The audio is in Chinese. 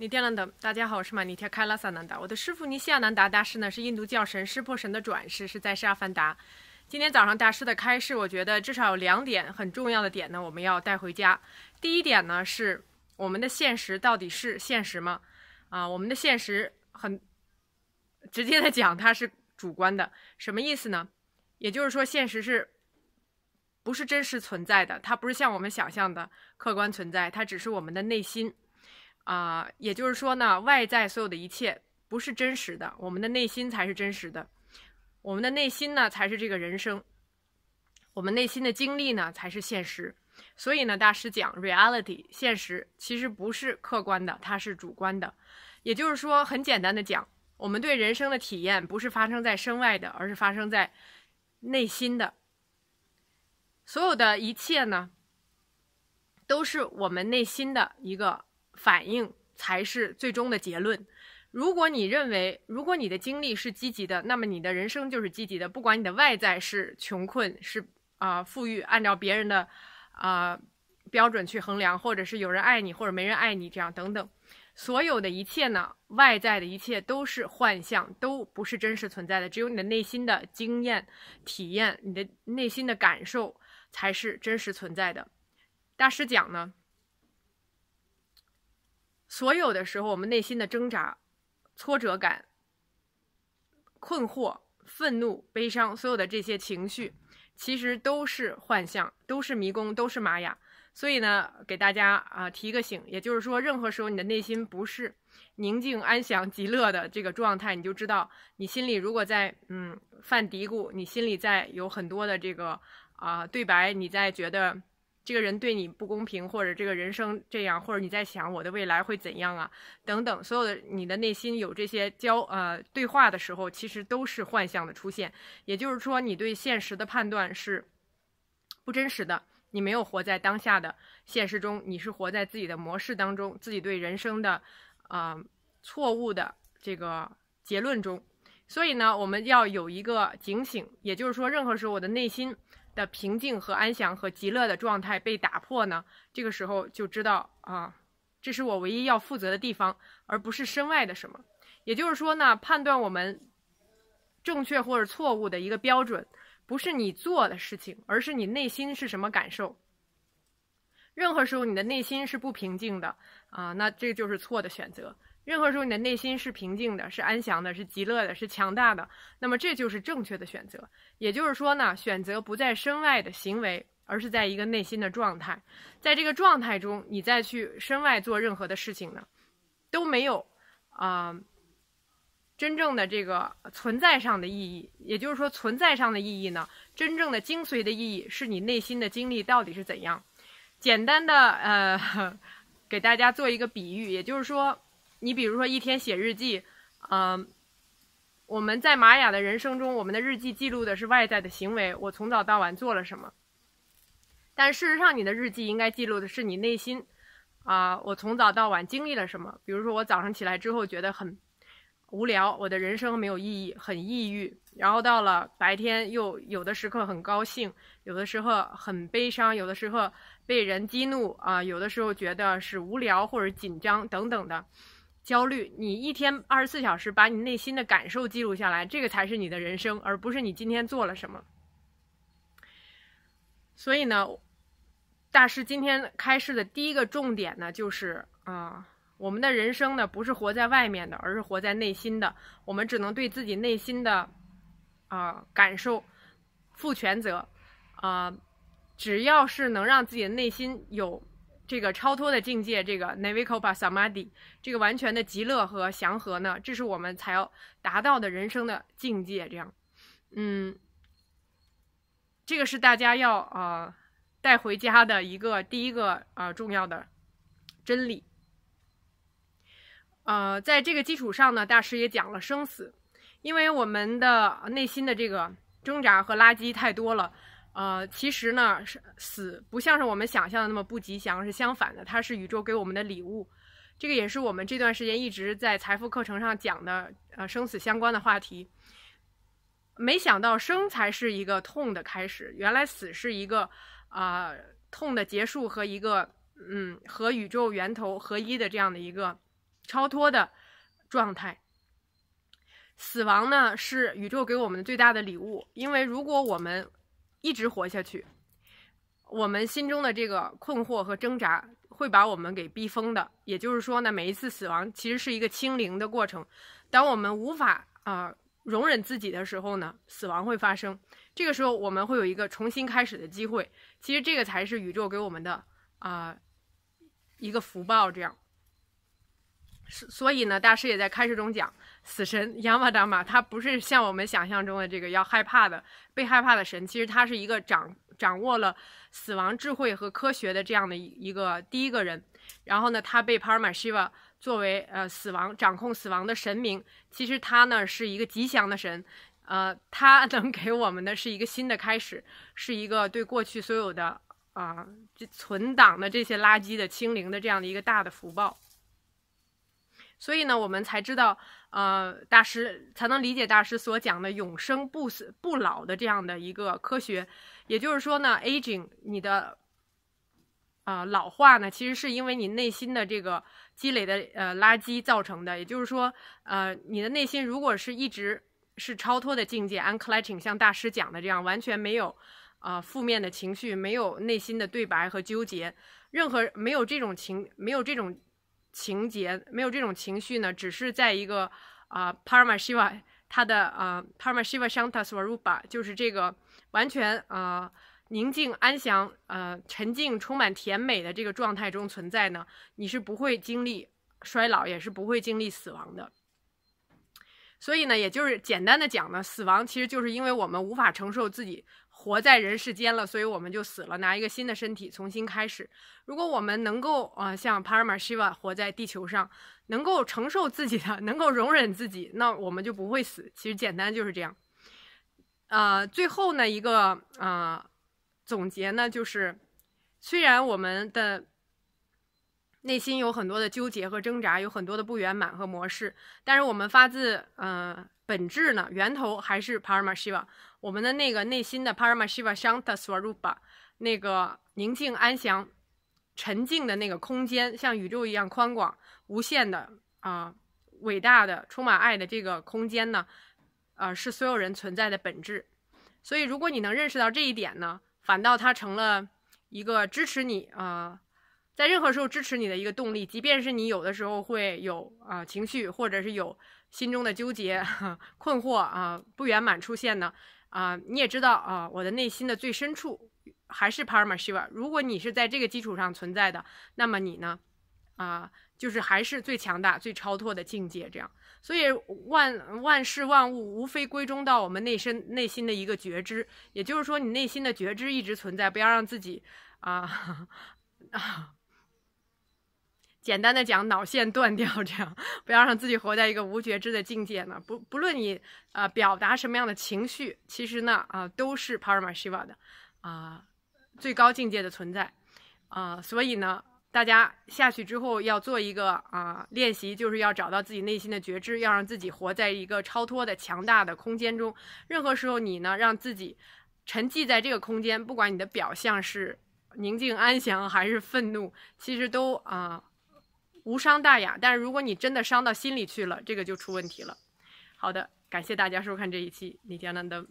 你点兰灯，大家好，我是玛尼贴开拉萨南达。我的师傅尼西亚南达大师呢，是印度教神湿婆神的转世，是在沙阿凡达。今天早上大师的开示，我觉得至少有两点很重要的点呢，我们要带回家。第一点呢，是我们的现实到底是现实吗？啊，我们的现实很直接的讲，它是主观的。什么意思呢？也就是说，现实是不是真实存在的？它不是像我们想象的客观存在，它只是我们的内心。啊，也就是说呢，外在所有的一切不是真实的，我们的内心才是真实的。我们的内心呢才是这个人生，我们内心的经历呢才是现实。所以呢，大师讲 reality 现实其实不是客观的，它是主观的。也就是说，很简单的讲，我们对人生的体验不是发生在身外的，而是发生在内心的。所有的一切呢，都是我们内心的一个。反应才是最终的结论。如果你认为，如果你的经历是积极的，那么你的人生就是积极的。不管你的外在是穷困，是啊富裕，按照别人的啊标准去衡量，或者是有人爱你，或者没人爱你，这样等等，所有的一切呢，外在的一切都是幻象，都不是真实存在的。只有你的内心的经验、体验，你的内心的感受才是真实存在的。大师讲呢。所有的时候，我们内心的挣扎、挫折感、困惑、愤怒、悲伤，所有的这些情绪，其实都是幻象，都是迷宫，都是玛雅。所以呢，给大家啊提个醒，也就是说，任何时候你的内心不是宁静、安详、极乐的这个状态，你就知道你心里如果在嗯犯嘀咕，你心里在有很多的这个啊对白，你在觉得。这个人对你不公平，或者这个人生这样，或者你在想我的未来会怎样啊，等等，所有的你的内心有这些交呃对话的时候，其实都是幻象的出现。也就是说，你对现实的判断是不真实的，你没有活在当下的现实中，你是活在自己的模式当中，自己对人生的啊错误的这个结论中。所以呢，我们要有一个警醒，也就是说，任何时候我的内心。的平静和安详和极乐的状态被打破呢？这个时候就知道啊，这是我唯一要负责的地方，而不是身外的什么。也就是说呢，判断我们正确或者错误的一个标准，不是你做的事情，而是你内心是什么感受。任何时候你的内心是不平静的啊，那这就是错的选择。任何时候，你的内心是平静的，是安详的，是极乐的，是强大的。那么，这就是正确的选择。也就是说呢，选择不在身外的行为，而是在一个内心的状态。在这个状态中，你再去身外做任何的事情呢，都没有啊真正的这个存在上的意义。也就是说，存在上的意义呢，真正的精髓的意义是你内心的经历到底是怎样。简单的呃，给大家做一个比喻，也就是说。你比如说一天写日记，嗯，我们在玛雅的人生中，我们的日记记录的是外在的行为，我从早到晚做了什么。但事实上，你的日记应该记录的是你内心，啊，我从早到晚经历了什么？比如说，我早上起来之后觉得很无聊，我的人生没有意义，很抑郁。然后到了白天，又有的时刻很高兴，有的时候很悲伤，有的时候被人激怒啊，有的时候觉得是无聊或者紧张等等的。焦虑，你一天二十四小时把你内心的感受记录下来，这个才是你的人生，而不是你今天做了什么。所以呢，大师今天开示的第一个重点呢，就是啊，我们的人生呢不是活在外面的，而是活在内心的。我们只能对自己内心的啊感受负全责啊，只要是能让自己的内心有。这个超脱的境界，这个 n i v i k o p a Samadhi，这个完全的极乐和祥和呢，这是我们才要达到的人生的境界。这样，嗯，这个是大家要啊带回家的一个第一个啊重要的真理。呃，在这个基础上呢，大师也讲了生死，因为我们的内心的这个挣扎和垃圾太多了。呃，其实呢，是死不像是我们想象的那么不吉祥，是相反的，它是宇宙给我们的礼物。这个也是我们这段时间一直在财富课程上讲的，呃，生死相关的话题。没想到生才是一个痛的开始，原来死是一个啊痛的结束和一个嗯和宇宙源头合一的这样的一个超脱的状态。死亡呢是宇宙给我们的最大的礼物，因为如果我们。一直活下去，我们心中的这个困惑和挣扎会把我们给逼疯的。也就是说，呢每一次死亡其实是一个清零的过程。当我们无法啊容忍自己的时候呢，死亡会发生。这个时候我们会有一个重新开始的机会。其实这个才是宇宙给我们的啊一个福报。这样。所以呢，大师也在开始中讲，死神杨玛达玛，他不是像我们想象中的这个要害怕的、被害怕的神，其实他是一个掌掌握了死亡智慧和科学的这样的一个第一个人。然后呢，他被帕尔马希瓦作为呃死亡掌控死亡的神明，其实他呢是一个吉祥的神，呃，他能给我们的是一个新的开始，是一个对过去所有的啊这存档的这些垃圾的清零的这样的一个大的福报。所以呢，我们才知道，呃，大师才能理解大师所讲的永生不死、不老的这样的一个科学。也就是说呢，aging 你的，啊，老化呢，其实是因为你内心的这个积累的呃垃圾造成的。也就是说，呃，你的内心如果是一直是超脱的境界 u n c l u t c h i n g 像大师讲的这样，完全没有啊负面的情绪，没有内心的对白和纠结，任何没有这种情，没有这种。情节没有这种情绪呢，只是在一个啊 p a r a m a h i v a 他的啊 p a r a m a h i v a s h a n t a Swarupa，就是这个完全啊宁静安详呃沉静充满甜美的这个状态中存在呢，你是不会经历衰老，也是不会经历死亡的。所以呢，也就是简单的讲呢，死亡其实就是因为我们无法承受自己。活在人世间了，所以我们就死了，拿一个新的身体重新开始。如果我们能够啊，像帕尔玛西瓦活在地球上，能够承受自己的，能够容忍自己，那我们就不会死。其实简单就是这样。呃，最后呢一个呃总结呢，就是虽然我们的内心有很多的纠结和挣扎，有很多的不圆满和模式，但是我们发自嗯。本质呢，源头还是 p a r a m a a 我们的那个内心的 p a r a m a h s a Shanta Swarupa，那个宁静安详、沉静的那个空间，像宇宙一样宽广、无限的啊，伟大的、充满爱的这个空间呢，呃，是所有人存在的本质。所以，如果你能认识到这一点呢，反倒它成了一个支持你啊。在任何时候支持你的一个动力，即便是你有的时候会有啊情绪，或者是有心中的纠结、困惑啊不圆满出现呢，啊你也知道啊我的内心的最深处还是 p a r a m a h i v a 如果你是在这个基础上存在的，那么你呢，啊就是还是最强大、最超脱的境界。这样，所以万万事万物无非归中到我们内身、内心的一个觉知。也就是说，你内心的觉知一直存在，不要让自己啊啊。简单的讲，脑线断掉，这样不要让自己活在一个无觉知的境界呢。不不论你呃表达什么样的情绪，其实呢啊都是 p a r a m a h a 的啊最高境界的存在啊。所以呢，大家下去之后要做一个啊练习，就是要找到自己内心的觉知，要让自己活在一个超脱的强大的空间中。任何时候你呢，让自己沉寂在这个空间，不管你的表象是宁静安详还是愤怒，其实都啊。无伤大雅，但是如果你真的伤到心里去了，这个就出问题了。好的，感谢大家收看这一期《李佳楠的》。